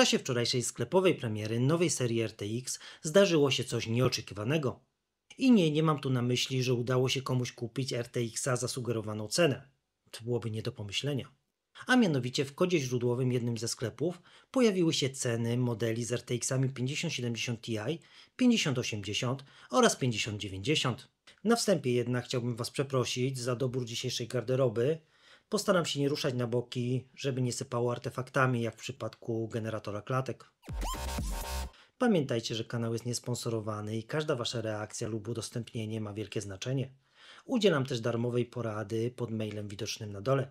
czasie wczorajszej sklepowej premiery nowej serii RTX zdarzyło się coś nieoczekiwanego. I nie, nie mam tu na myśli, że udało się komuś kupić RTX-a za sugerowaną cenę. To byłoby nie do pomyślenia. A mianowicie w kodzie źródłowym jednym ze sklepów pojawiły się ceny modeli z RTX-ami 5070 Ti, 5080 oraz 5090. Na wstępie jednak chciałbym Was przeprosić za dobór dzisiejszej garderoby, Postaram się nie ruszać na boki, żeby nie sypało artefaktami, jak w przypadku generatora klatek. Pamiętajcie, że kanał jest niesponsorowany i każda Wasza reakcja lub udostępnienie ma wielkie znaczenie. Udzielam też darmowej porady pod mailem widocznym na dole.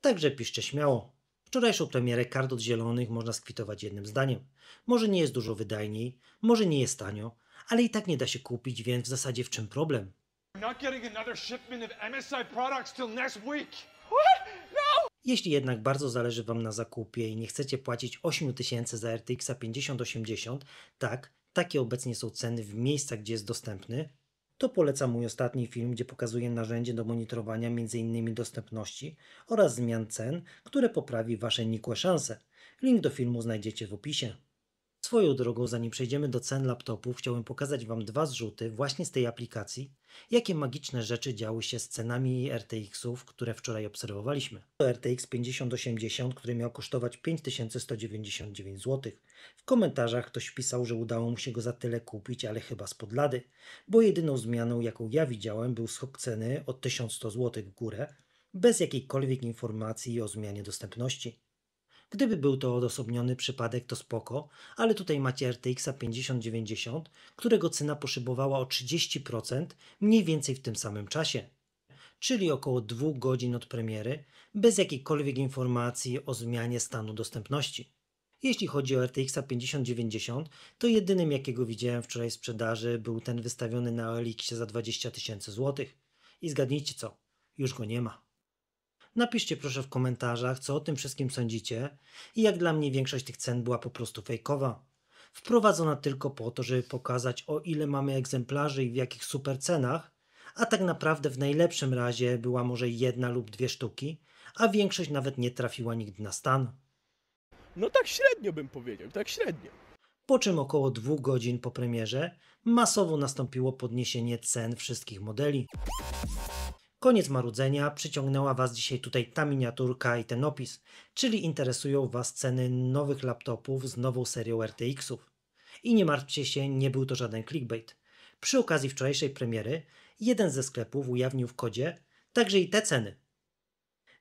Także piszcie śmiało. Wczorajszą premierę kart od zielonych można skwitować jednym zdaniem. Może nie jest dużo wydajniej, może nie jest tanio, ale i tak nie da się kupić, więc w zasadzie w czym problem? Not getting another shipment of MSI products till next week. What? Jeśli jednak bardzo zależy Wam na zakupie i nie chcecie płacić 8000 za RTX 5080, tak, takie obecnie są ceny w miejscach, gdzie jest dostępny, to polecam mój ostatni film, gdzie pokazuję narzędzie do monitorowania m.in. dostępności oraz zmian cen, które poprawi Wasze nikłe szanse. Link do filmu znajdziecie w opisie. Swoją drogą, zanim przejdziemy do cen laptopów, chciałbym pokazać Wam dwa zrzuty właśnie z tej aplikacji, jakie magiczne rzeczy działy się z cenami RTX-ów, które wczoraj obserwowaliśmy. To RTX 5080, który miał kosztować 5199 zł. W komentarzach ktoś pisał, że udało mu się go za tyle kupić, ale chyba z podlady, bo jedyną zmianą, jaką ja widziałem, był schok ceny o 1100 zł w górę, bez jakiejkolwiek informacji o zmianie dostępności. Gdyby był to odosobniony przypadek, to spoko, ale tutaj macie RTX a 5090, którego cena poszybowała o 30% mniej więcej w tym samym czasie czyli około 2 godzin od premiery, bez jakiejkolwiek informacji o zmianie stanu dostępności. Jeśli chodzi o RTX a 5090, to jedynym jakiego widziałem wczoraj w sprzedaży był ten wystawiony na OLX za 20 tysięcy złotych. I zgadnijcie co, już go nie ma. Napiszcie proszę w komentarzach, co o tym wszystkim sądzicie i jak dla mnie większość tych cen była po prostu fejkowa. Wprowadzona tylko po to, żeby pokazać o ile mamy egzemplarzy i w jakich super cenach, a tak naprawdę w najlepszym razie była może jedna lub dwie sztuki, a większość nawet nie trafiła nigdy na stan. No tak średnio bym powiedział, tak średnio. Po czym około dwóch godzin po premierze masowo nastąpiło podniesienie cen wszystkich modeli. Koniec marudzenia, przyciągnęła Was dzisiaj tutaj ta miniaturka i ten opis, czyli interesują Was ceny nowych laptopów z nową serią RTX-ów. I nie martwcie się, nie był to żaden clickbait. Przy okazji wczorajszej premiery jeden ze sklepów ujawnił w kodzie także i te ceny.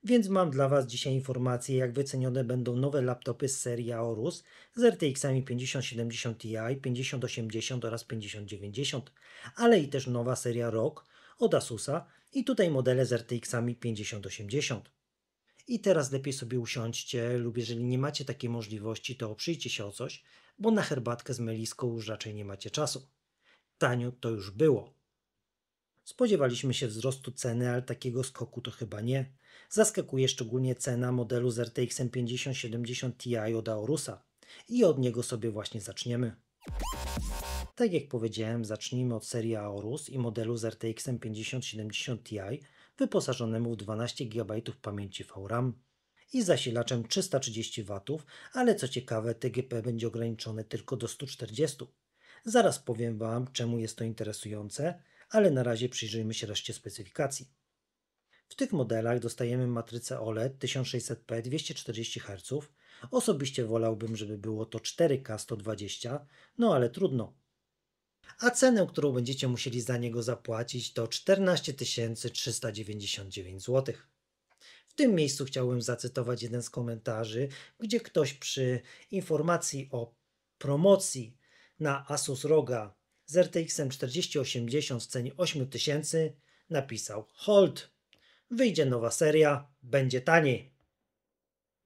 Więc mam dla Was dzisiaj informacje, jak wycenione będą nowe laptopy z serii Aorus z RTX-ami 5070 Ti, 5080 oraz 5090, ale i też nowa seria ROG, od Asusa i tutaj modele z RTX-ami 5080. I teraz lepiej sobie usiądźcie lub jeżeli nie macie takiej możliwości, to oprzyjcie się o coś, bo na herbatkę z meliską już raczej nie macie czasu. Tanio to już było. Spodziewaliśmy się wzrostu ceny, ale takiego skoku to chyba nie. Zaskakuje szczególnie cena modelu z RTX 5070 Ti od Aurusa i od niego sobie właśnie zaczniemy. Tak jak powiedziałem, zacznijmy od serii Aorus i modelu z RTX 5070 Ti wyposażonemu w 12 GB pamięci VRAM i zasilaczem 330 W, ale co ciekawe TGP będzie ograniczone tylko do 140. Zaraz powiem Wam czemu jest to interesujące, ale na razie przyjrzyjmy się reszcie specyfikacji. W tych modelach dostajemy matrycę OLED 1600p 240 Hz. Osobiście wolałbym, żeby było to 4K 120, no ale trudno a cenę, którą będziecie musieli za niego zapłacić to 14 399 zł. W tym miejscu chciałbym zacytować jeden z komentarzy, gdzie ktoś przy informacji o promocji na Asus ROGA z RTX-em 4080 w cenie 8000 napisał Hold, wyjdzie nowa seria, będzie taniej.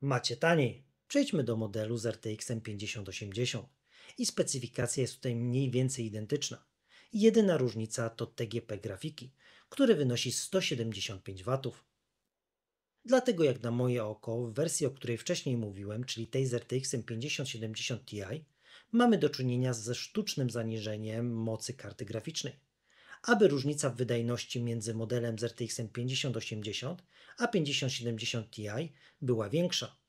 Macie taniej. Przejdźmy do modelu z RTX-em 5080 i specyfikacja jest tutaj mniej więcej identyczna. Jedyna różnica to TGP grafiki, który wynosi 175 W. Dlatego jak na moje oko w wersji, o której wcześniej mówiłem, czyli Taser TX 5070 Ti, mamy do czynienia ze sztucznym zaniżeniem mocy karty graficznej. Aby różnica w wydajności między modelem z RTX 5080 a 5070 Ti była większa.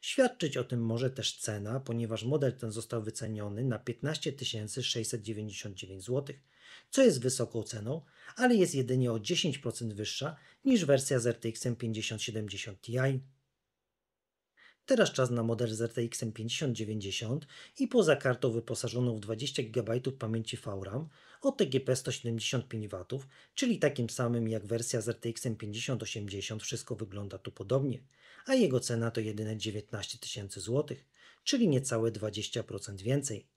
Świadczyć o tym może też cena, ponieważ model ten został wyceniony na 15 699 zł, co jest wysoką ceną, ale jest jedynie o 10% wyższa niż wersja z RTX 5070 Ti. Teraz czas na model z RTX 5090 i poza kartą wyposażoną w 20 GB pamięci VRAM o TGP 175W, czyli takim samym jak wersja z RTX 5080, wszystko wygląda tu podobnie a jego cena to jedyne 19 tysięcy złotych, czyli niecałe 20% więcej.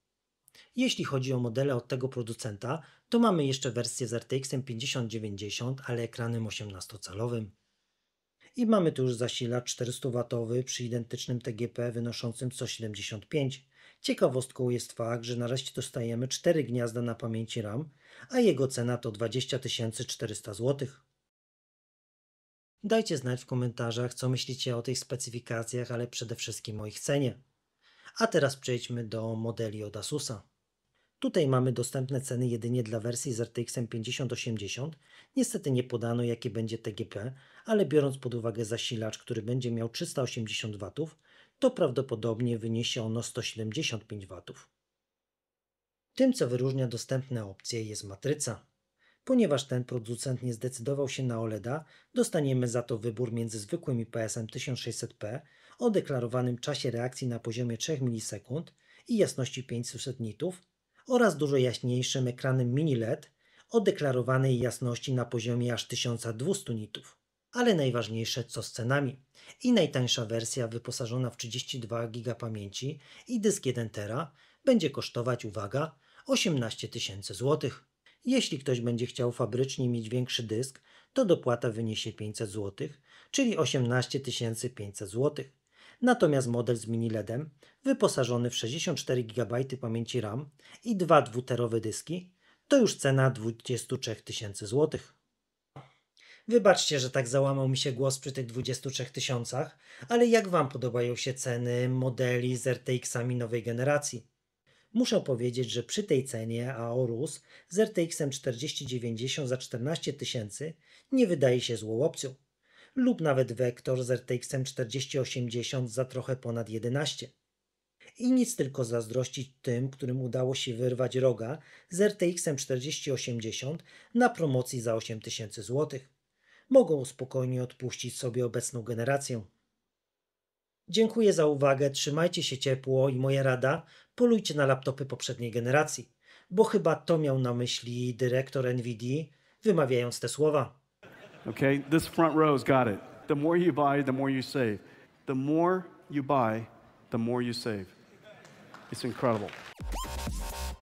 Jeśli chodzi o modele od tego producenta, to mamy jeszcze wersję z RTX 5090, ale ekranem 18-calowym. I mamy tu już zasilacz 400W przy identycznym TGP wynoszącym 175. Ciekawostką jest fakt, że nareszcie dostajemy 4 gniazda na pamięci RAM, a jego cena to 20 400 złotych. Dajcie znać w komentarzach, co myślicie o tych specyfikacjach, ale przede wszystkim o ich cenie. A teraz przejdźmy do modeli od Asusa. Tutaj mamy dostępne ceny jedynie dla wersji z RTX 5080. Niestety nie podano jakie będzie TGP, ale biorąc pod uwagę zasilacz, który będzie miał 380 W, to prawdopodobnie wyniesie ono 175 W. Tym co wyróżnia dostępne opcje jest matryca. Ponieważ ten producent nie zdecydował się na OLEDa, dostaniemy za to wybór między zwykłym IPS-em 1600p o deklarowanym czasie reakcji na poziomie 3 milisekund i jasności 500 nitów oraz dużo jaśniejszym ekranem mini LED o deklarowanej jasności na poziomie aż 1200 nitów. Ale najważniejsze co z cenami. I najtańsza wersja wyposażona w 32 GB pamięci i dysk 1 TB będzie kosztować, uwaga, 18 tysięcy złotych. Jeśli ktoś będzie chciał fabrycznie mieć większy dysk, to dopłata wyniesie 500 zł, czyli 18 500 zł. Natomiast model z mini LEDem, wyposażony w 64 GB pamięci RAM i dwa dwuterowe dyski, to już cena 23 tysięcy złotych. Wybaczcie, że tak załamał mi się głos przy tych 23 tysiącach, ale jak Wam podobają się ceny modeli z RTX-ami nowej generacji? Muszę powiedzieć, że przy tej cenie Aorus z RTX 4090 za 14 tysięcy nie wydaje się złą opcją. Lub nawet Vector z RTX 4080 za trochę ponad 11. I nic tylko zazdrościć tym, którym udało się wyrwać roga z RTX 4080 na promocji za 8000 zł. Mogą spokojnie odpuścić sobie obecną generację. Dziękuję za uwagę, trzymajcie się ciepło i moja rada, polujcie na laptopy poprzedniej generacji, bo chyba to miał na myśli dyrektor NVD, wymawiając te słowa. Okay, this front row got it. The more you buy, the more you save. The more you buy, the more you save. It's incredible.